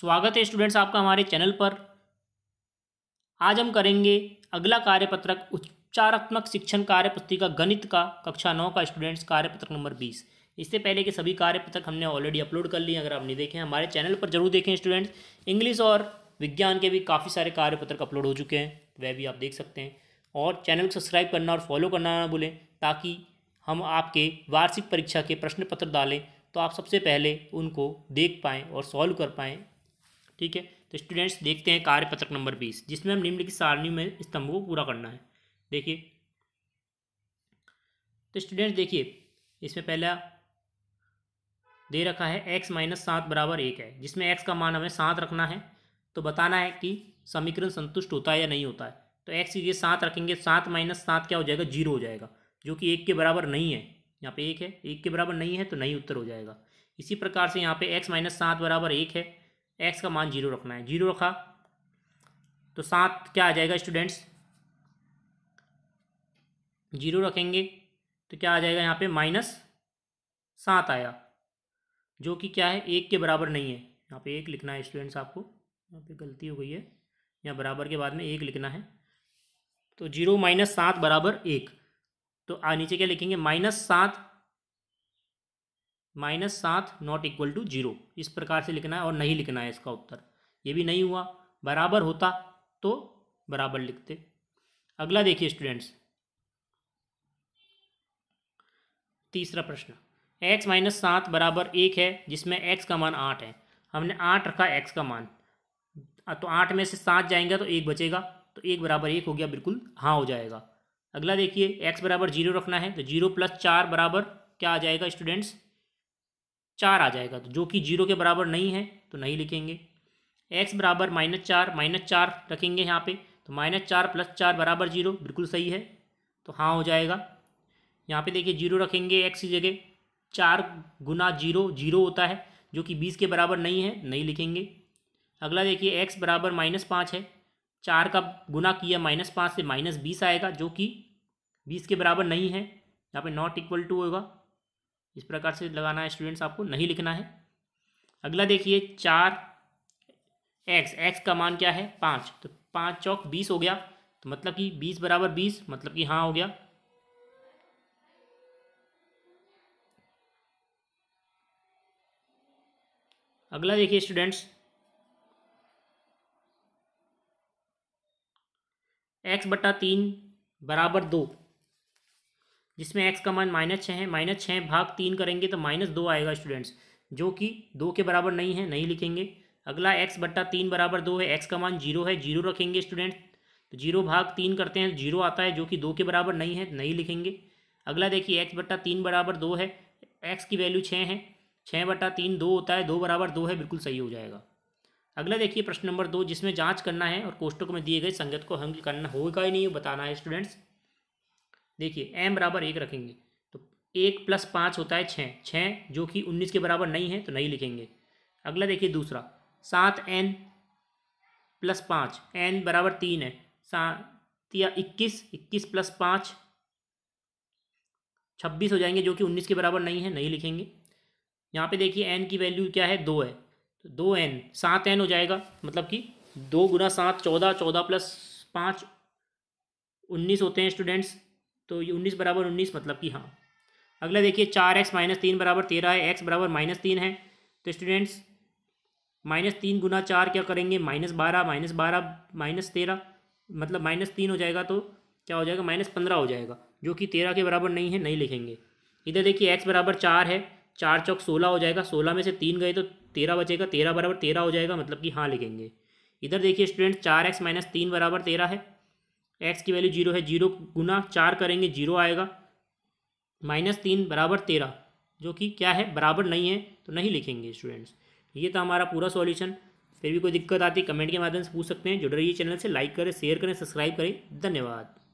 स्वागत है स्टूडेंट्स आपका हमारे चैनल पर आज हम करेंगे अगला कार्यपत्रक उच्चारात्मक शिक्षण कार्यपुस्तिका गणित का कक्षा नौ का स्टूडेंट्स कार्यपत्रक नंबर बीस इससे पहले के सभी कार्यपत्रक हमने ऑलरेडी अपलोड कर लिए अगर आप नहीं देखें हमारे चैनल पर जरूर देखें स्टूडेंट्स इंग्लिश और विज्ञान के भी काफ़ी सारे कार्यपत्रक अपलोड हो चुके हैं वह भी आप देख सकते हैं और चैनल को सब्सक्राइब करना और फॉलो करना ना भूलें ताकि हम आपके वार्षिक परीक्षा के प्रश्न पत्र डालें तो आप सबसे पहले उनको देख पाएँ और सॉल्व कर पाएँ ठीक है तो स्टूडेंट्स देखते हैं कार्य पत्रक नंबर बीस जिसमें हम निम्नलिखित सारणी में स्तंभ को पूरा करना है देखिए तो स्टूडेंट्स देखिए इसमें पहला दे रखा है एक्स माइनस सात बराबर एक है जिसमें एक्स का मान हमें सात रखना है तो बताना है कि समीकरण संतुष्ट होता है या नहीं होता है तो एक्स ये सात रखेंगे सात माइनस सात क्या हो जाएगा जीरो हो जाएगा जो कि एक के बराबर नहीं है यहाँ पे एक है एक के बराबर नहीं है तो नहीं उत्तर हो जाएगा इसी प्रकार से यहाँ पे एक्स माइनस सात बराबर एक है एक्स का मान जीरो रखना है जीरो रखा तो सात क्या आ जाएगा स्टूडेंट्स जीरो रखेंगे तो क्या आ जाएगा यहाँ पे माइनस सात आया जो कि क्या है एक के बराबर नहीं है यहाँ पे एक लिखना है स्टूडेंट्स आपको यहाँ पे गलती हो गई है यहाँ बराबर के बाद में एक लिखना है तो जीरो माइनस सात बराबर एक तो आ नीचे क्या लिखेंगे माइनस सात माइनस सात नॉट इक्वल टू जीरो इस प्रकार से लिखना है और नहीं लिखना है इसका उत्तर ये भी नहीं हुआ बराबर होता तो बराबर लिखते अगला देखिए स्टूडेंट्स तीसरा प्रश्न x माइनस सात बराबर एक है जिसमें x का मान आठ है हमने आठ रखा x का मान तो आठ में से सात जाएंगे तो एक बचेगा तो एक बराबर एक हो गया बिल्कुल हाँ हो जाएगा अगला देखिए x बराबर जीरो रखना है तो जीरो प्लस चार बराबर क्या आ जाएगा स्टूडेंट्स चार आ जाएगा तो जो कि जीरो के बराबर नहीं है तो नहीं लिखेंगे एक्स बराबर माइनस चार माइनस चार रखेंगे यहाँ पे तो माइनस चार प्लस चार बराबर जीरो बिल्कुल सही है तो हाँ हो जाएगा यहाँ पे देखिए जीरो रखेंगे एक्स की जगह चार गुना जीरो जीरो होता है जो कि बीस के बराबर नहीं है नहीं लिखेंगे अगला देखिए एक्स बराबर माइनस पाँच है चार का गुना किया माइनस पाँच से माइनस बीस आएगा जो कि बीस के बराबर नहीं है यहाँ पे नॉट इक्वल टू होगा इस प्रकार से लगाना है स्टूडेंट्स आपको नहीं लिखना है अगला देखिए चार एक्स एक्स का मान क्या है पाँच तो पाँच चौक बीस हो गया तो मतलब कि बीस बराबर बीस मतलब कि हाँ हो गया अगला देखिए स्टूडेंट्स एक्स बटा तीन बराबर दो जिसमें एक्स का मान माइनस छः है माइनस छः भाग तीन करेंगे तो माइनस दो आएगा स्टूडेंट्स जो कि दो के बराबर नहीं है नहीं लिखेंगे अगला एक्स बट्टा तीन बराबर दो है एक्स का मान जीरो है जीरो रखेंगे स्टूडेंट तो जीरो भाग तीन करते हैं जीरो आता है जो कि दो के बराबर नहीं है नहीं लिखेंगे अगला देखिए एक्स बट्टा तीन बराबर दो है एक्स की वैल्यू छः है छः बट्टा तीन दो होता है दो बराबर दो है बिल्कुल सही हो जाएगा अगला देखिए प्रश्न नंबर दो जिसमें जांच करना है और कोष्टक में दिए गए संगत को हल करना होगा ही नहीं बताना है स्टूडेंट्स देखिए एम बराबर एक रखेंगे तो एक प्लस पाँच होता है छः छः जो कि उन्नीस के बराबर नहीं है तो नहीं लिखेंगे अगला देखिए दूसरा सात एन प्लस पाँच एन बराबर तीन है सात या इक्कीस इक्कीस प्लस पाँच छब्बीस हो जाएंगे जो कि उन्नीस के बराबर नहीं है नहीं लिखेंगे यहाँ पे देखिए एन की वैल्यू क्या है दो है तो दो एन सात एन हो जाएगा मतलब कि दो गुना सात चौदह चौदह प्लस पाँच उन्नीस होते हैं स्टूडेंट्स तो ये उन्नीस बराबर उन्नीस मतलब कि हाँ अगला देखिए चार एक्स माइनस तीन बराबर तेरह है एक्स बराबर माइनस तीन है तो स्टूडेंट्स माइनस तीन गुना चार क्या करेंगे माइनस बारह माइनस बारह माइनस तेरह मतलब माइनस तीन हो जाएगा तो क्या हो जाएगा माइनस पंद्रह हो जाएगा जो कि तेरह के बराबर नहीं है नहीं लिखेंगे इधर देखिए एक्स बराबर चार है चार चौक सोलह हो जाएगा सोलह में से तीन गए तो तेरह बचेगा तेरह बराबर तेरह हो जाएगा मतलब कि हाँ लिखेंगे इधर देखिए स्टूडेंट चार एक्स माइनस तीन बराबर तेरह है एक्स की वैल्यू जीरो है जीरो गुना चार करेंगे जीरो आएगा माइनस तीन बराबर तेरह जो कि क्या है बराबर नहीं है तो नहीं लिखेंगे स्टूडेंट्स ये था हमारा पूरा सॉल्यूशन फिर भी कोई दिक्कत आती कमेंट के माध्यम से पूछ सकते हैं जुड़ रहिए चैनल से लाइक करें शेयर करें सब्सक्राइब करें धन्यवाद